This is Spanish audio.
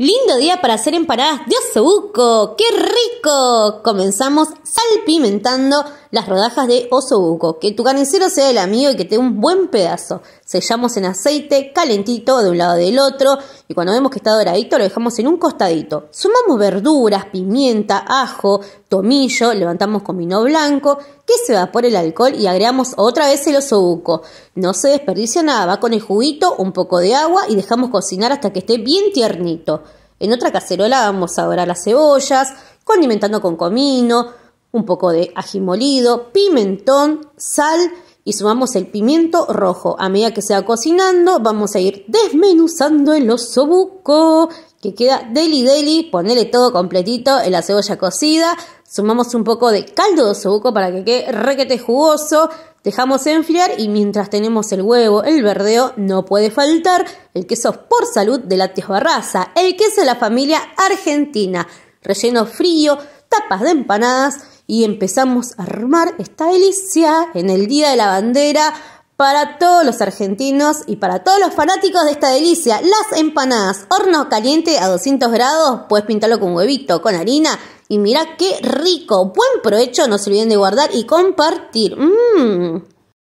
Lindo día para hacer empanadas de osobuco. ¡Qué rico! Comenzamos salpimentando las rodajas de osobuco. Que tu carnicero sea el amigo y que te un buen pedazo. Sellamos en aceite calentito de un lado del otro y cuando vemos que está doradito lo dejamos en un costadito. Sumamos verduras, pimienta, ajo, tomillo, levantamos con vino blanco, que se evapore el alcohol y agregamos otra vez el osobuco. No se desperdicia nada, va con el juguito, un poco de agua y dejamos cocinar hasta que esté bien tiernito. En otra cacerola vamos a dorar las cebollas, condimentando con comino, un poco de ají molido, pimentón, sal y sumamos el pimiento rojo. A medida que se va cocinando, vamos a ir desmenuzando el osobuco, que queda deli deli, ponele todo completito en la cebolla cocida, sumamos un poco de caldo de osobuco para que quede requete jugoso, dejamos enfriar y mientras tenemos el huevo, el verdeo no puede faltar, el queso por salud de la Barraza, el queso de la familia argentina, relleno frío, tapas de empanadas y empezamos a armar esta delicia en el Día de la Bandera para todos los argentinos y para todos los fanáticos de esta delicia. Las empanadas, horno caliente a 200 grados, puedes pintarlo con huevito, con harina y mira qué rico. Buen provecho, no se olviden de guardar y compartir. Mmm.